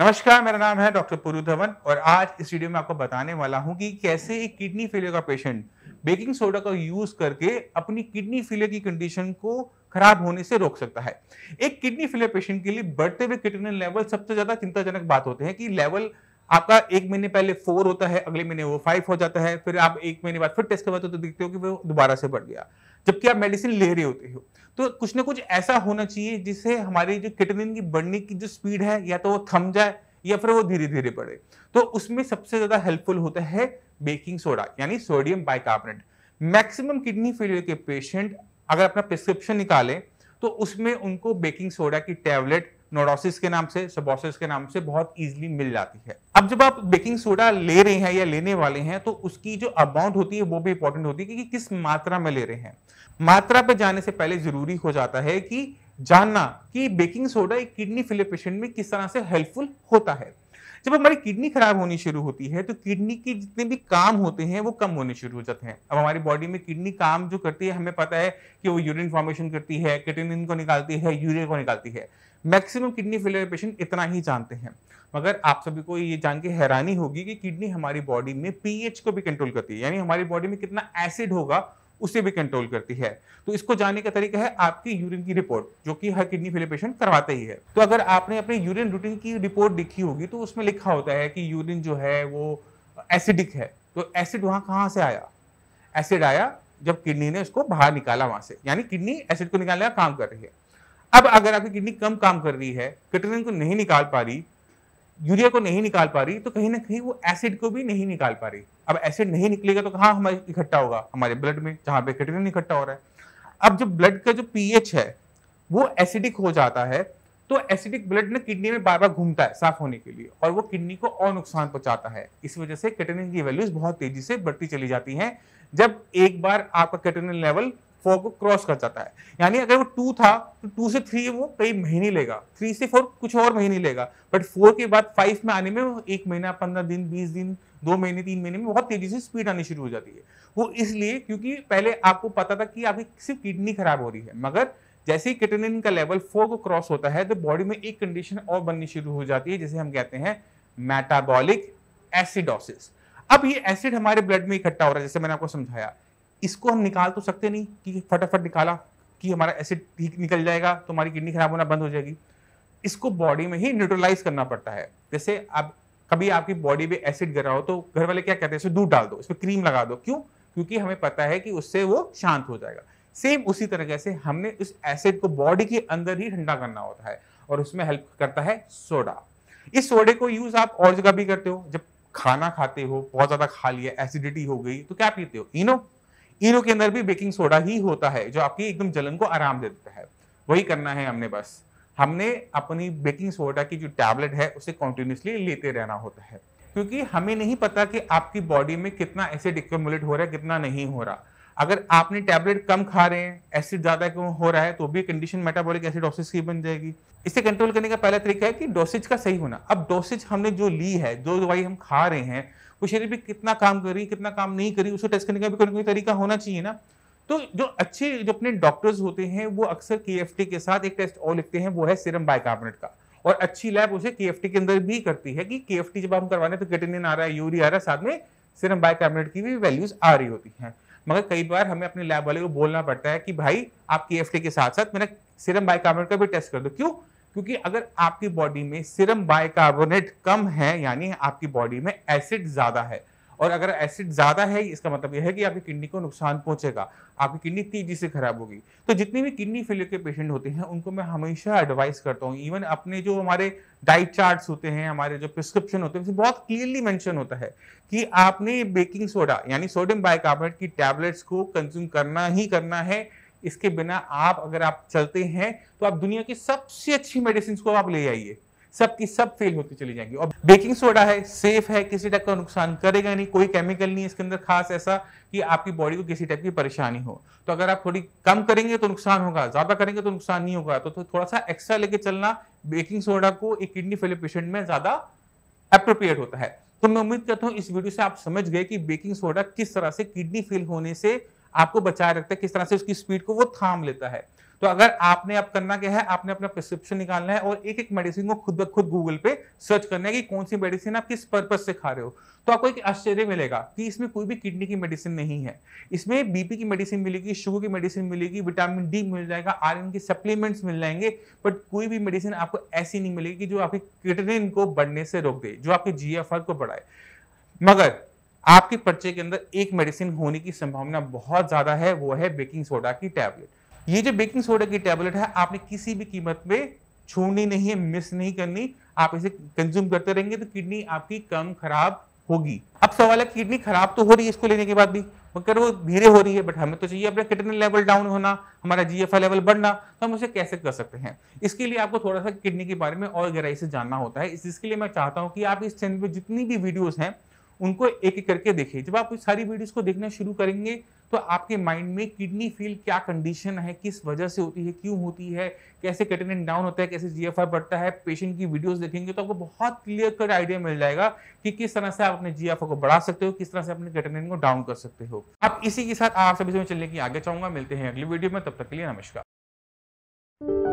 नमस्कार मेरा नाम है डॉक्टर पुरु धवन और आज इस वीडियो में आपको बताने वाला हूं कि कैसे एक किडनी फेलियर का पेशेंट बेकिंग सोडा का यूज करके अपनी किडनी फेलियर की कंडीशन को खराब होने से रोक सकता है एक किडनी फेलियर पेशेंट के लिए बढ़ते हुए किडनी लेवल सबसे ज्यादा चिंताजनक बात होते हैं कि लेवल आपका एक महीने पहले फोर होता है अगले महीने वो फाइव हो जाता है फिर आप एक महीने बाद फिर टेस्ट करवाते हो तो देखते हो कि वो दोबारा से बढ़ गया जबकि आप मेडिसिन ले रहे होते हो तो कुछ ना कुछ ऐसा होना चाहिए जिससे हमारी जो किटनिन की बढ़ने की जो स्पीड है या तो वो थम जाए या फिर वो धीरे धीरे बढ़े तो उसमें सबसे ज़्यादा हेल्पफुल होता है बेकिंग सोडा यानी sodium bicarbonate maximum kidney failure के पेशेंट अगर अपना प्रिस्क्रिप्शन निकालें तो उसमें उनको बेकिंग सोडा की टैबलेट नोडोसिस के नाम से सबोसिस के नाम से बहुत इजीली मिल जाती है अब जब आप बेकिंग सोडा ले रहे हैं या लेने वाले हैं तो उसकी जो अमाउंट होती है वो भी इंपॉर्टेंट होती है कि, कि किस मात्रा में ले रहे हैं मात्रा पर जाने से पहले जरूरी हो जाता है कि जानना कि बेकिंग सोडा एक किडनी फिले पेशेंट में किस तरह से हेल्पफुल होता है जब हमारी किडनी खराब होनी शुरू होती है तो किडनी के जितने भी काम होते हैं वो कम होने शुरू हो जाते हैं अब हमारी बॉडी में किडनी काम जो करती है हमें पता है कि वो यूरिन फॉर्मेशन करती है केटेनिन को निकालती है यूरिया को निकालती है मैक्सिमम किडनी फेलियर पेशेंट इतना ही जानते हैं मगर आप सभी को ये जान के हैरानी होगी कि किडनी हमारी बॉडी में पीएच को भी कंट्रोल करती है यानी हमारी बॉडी में कितना एसिड होगा उसे भी कंट्रोल करती है तो इसको जानने का तरीका है आपकी यूरिन की रिपोर्ट जो कि हर किडनी फेलियर पेशेंट करवाते ही है तो अगर आपने अपने यूरिन रूटीन की रिपोर्ट लिखी होगी तो उसमें लिखा होता है कि यूरिन जो है वो एसिडिक है तो एसिड वहाँ कहाँ से आया एसिड आया जब किडनी ने उसको बाहर निकाला वहाँ से यानी किडनी एसिड को निकालने का काम कर रही है अब अगर आपकी किडनी कम काम कर रही है कटरिन को नहीं निकाल पा रही यूरिया को नहीं निकाल पा रही तो कहीं ना कहीं वो एसिड को भी नहीं निकाल पा रही अब एसिड नहीं निकलेगा तो कहाँ हमारे इकट्ठा होगा हमारे ब्लड में जहां पे कटरिन इकट्ठा हो रहा है अब जो ब्लड का जो पीएच है वो एसिडिक हो जाता है तो एसिडिक ब्लड ना किडनी में बार बार घूमता है साफ होने के लिए और वो किडनी को और नुकसान पहुंचाता है इस वजह से कैटेनिन की वैल्यूज बहुत तेजी से बढ़ती चली जाती हैं जब एक बार आपका कैटेनिन लेवल फोर को क्रॉस कर जाता है यानी अगर वो टू था तो टू से थ्री वो कई महीने लेगा थ्री से फोर कुछ और महीने लेगा बट फोर के बाद फाइव में आने में एक महीना पंद्रह दिन बीस दिन दो महीने तीन महीने में बहुत तेजी से स्पीड आनी शुरू हो जाती है वो इसलिए क्योंकि पहले आपको पता था कि आपकी सिर्फ किडनी खराब हो रही है मगर जैसे ही किटनिन का लेवल फोर को क्रॉस होता है तो बॉडी में एक कंडीशन और बननी शुरू हो जाती है जिसे हम कहते हैं मेटाबॉलिक एसिडोसिस अब ये एसिड हमारे ब्लड में इकट्ठा हो रहा है जैसे मैंने आपको समझाया इसको हम निकाल तो सकते नहीं कि फटाफट निकाला कि हमारा एसिड ठीक निकल जाएगा तो हमारी किडनी खराब होना बंद हो जाएगी इसको बॉडी में ही न्यूट्रलाइज करना पड़ता है जैसे आप कभी आपकी बॉडी में एसिड गिर रहा हो तो घर वाले क्या कहते हैं दूध डाल दो इसमें क्रीम लगा दो क्यों क्योंकि हमें पता है कि उससे वो शांत हो जाएगा सेम उसी तरह से हमने उस एसिड को बॉडी के अंदर ही ठंडा करना होता है और उसमें हेल्प करता है सोडा इस सोडे को यूज आप और जगह भी करते हो जब खाना खाते हो बहुत ज्यादा खा लिया एसिडिटी हो गई तो क्या पीते हो इनो इनो के अंदर भी बेकिंग सोडा ही होता है जो आपकी एकदम जलन को आराम दे देता है वही करना है हमने बस हमने अपनी बेकिंग सोडा की जो टैबलेट है उसे कॉन्टिन्यूसली लेते रहना होता है क्योंकि हमें नहीं पता कि आपकी बॉडी में कितना एसिड एक्यूमुलेट हो रहा है कितना नहीं हो रहा अगर आपने टैबलेट कम खा रहे हैं एसिड ज्यादा क्यों हो रहा है तो भी कंडीशन मेटाबॉलिक एसिडोसिस की बन जाएगी इसे कंट्रोल करने का पहला तरीका है कि डोसेज का सही होना अब डोसेज हमने जो ली है जो दवाई हम खा रहे हैं वो भी कितना काम कर रही कितना काम नहीं कर रही उसको टेस्ट करने का भी कोई ना कोई तरीका होना चाहिए ना तो जो अच्छे जो अपने डॉक्टर्स होते हैं वो अक्सर के के साथ एक टेस्ट और लिखते हैं वो है सिरम बाइकार्बोनेट का और अच्छी लैब उसे के के अंदर भी करती है कि के जब हम करवाने तो केटेनिन आ रहा है यूरिया आ रहा है साथ में सिरम बाइकार्बोनेट की भी वैल्यूज आ रही होती हैं मगर कई बार हमें अपने लैब वाले को बोलना पड़ता है कि भाई आप के के साथ साथ मेरा सिरम बाइकार्बोनेट का भी टेस्ट कर दो क्यों क्योंकि अगर आपकी बॉडी में सिरम बाइकार्बोनेट कम है यानी आपकी बॉडी में एसिड ज़्यादा है और अगर एसिड ज़्यादा है इसका मतलब यह है कि आपकी किडनी को नुकसान पहुंचेगा आपकी किडनी तेजी से खराब होगी तो जितने भी किडनी फेलियर के पेशेंट होते हैं उनको मैं हमेशा एडवाइस करता हूँ इवन अपने जो हमारे डाइट चार्ट्स होते हैं हमारे जो प्रिस्क्रिप्शन होते हैं उसमें बहुत क्लियरली मेंशन होता है कि आपने बेकिंग सोडा यानी सोडियम बाइकार्बोनेट की टैबलेट्स को कंज्यूम करना ही करना है इसके बिना आप अगर आप चलते हैं तो आप दुनिया की सबसे अच्छी मेडिसिन को आप ले आइए सबकी सब फेल होती चली जाएंगी और बेकिंग सोडा है सेफ है किसी टाइप का नुकसान करेगा नहीं कोई केमिकल नहीं है इसके अंदर खास ऐसा कि आपकी बॉडी को किसी टाइप की परेशानी हो तो अगर आप थोड़ी कम करेंगे तो नुकसान होगा ज्यादा करेंगे तो नुकसान नहीं होगा तो, तो थोड़ा सा एक्स्ट्रा लेके चलना बेकिंग सोडा को एक किडनी फेलियर पेशेंट में ज्यादा अप्रोप्रिएट होता है तो मैं उम्मीद करता हूँ इस वीडियो से आप समझ गए कि बेकिंग सोडा किस तरह से किडनी फेल होने से आपको बचाए रखता है किस तरह से उसकी स्पीड को वो थाम लेता है तो अगर आपने अब करना क्या है आपने अपना प्रिस्क्रिप्शन निकालना है और एक एक मेडिसिन को खुद ब खुद गूगल पे सर्च करना है कि कौन सी मेडिसिन आप किस पर्पज से खा रहे हो तो आपको एक आश्चर्य मिलेगा कि इसमें कोई भी किडनी की मेडिसिन नहीं है इसमें बीपी की मेडिसिन मिलेगी शुगर की मेडिसिन मिलेगी विटामिन डी मिल जाएगा आयरन के सप्लीमेंट्स मिल जाएंगे बट कोई भी मेडिसिन आपको ऐसी नहीं मिलेगी जो आपकी किडनी को बढ़ने से रोक दे जो आपके जी को बढ़ाए मगर आपके पर्चे के अंदर एक मेडिसिन होने की संभावना बहुत ज्यादा है वो है बेकिंग सोडा की टैबलेट ये जो बेकिंग सोडा की टैबलेट है आपने किसी भी कीमत में छोड़नी नहीं है मिस नहीं करनी आप इसे कंज्यूम करते रहेंगे तो किडनी आपकी कम खराब होगी अब सवाल है किडनी खराब तो हो रही है इसको लेने के बाद भी मगर वो धीरे हो रही है बट हमें तो चाहिए अपना किडनी लेवल डाउन होना हमारा जीएफआई लेवल बढ़ना तो हम उसे कैसे कर सकते हैं इसके लिए आपको थोड़ा सा किडनी के बारे में और गहराई से जानना होता है इसके लिए मैं चाहता हूँ कि आप इस चैनल पर जितनी भी वीडियोज हैं उनको एक एक करके देखें जब आप सारी वीडियोस को देखना शुरू करेंगे तो आपके माइंड में किडनी फील क्या कंडीशन है किस वजह से होती है क्यों होती है कैसे कैटेनिन डाउन होता है कैसे जी एफ बढ़ता है पेशेंट की वीडियोस देखेंगे तो आपको बहुत क्लियर कट आइडिया मिल जाएगा कि किस तरह से आप अपने जी को बढ़ा सकते हो किस तरह से अपने कैटेनिन को डाउन कर सकते हो आप इसी के साथ आप सभी से चलने की आगे चाहूंगा मिलते हैं अगली वीडियो में तब तक के लिए नमस्कार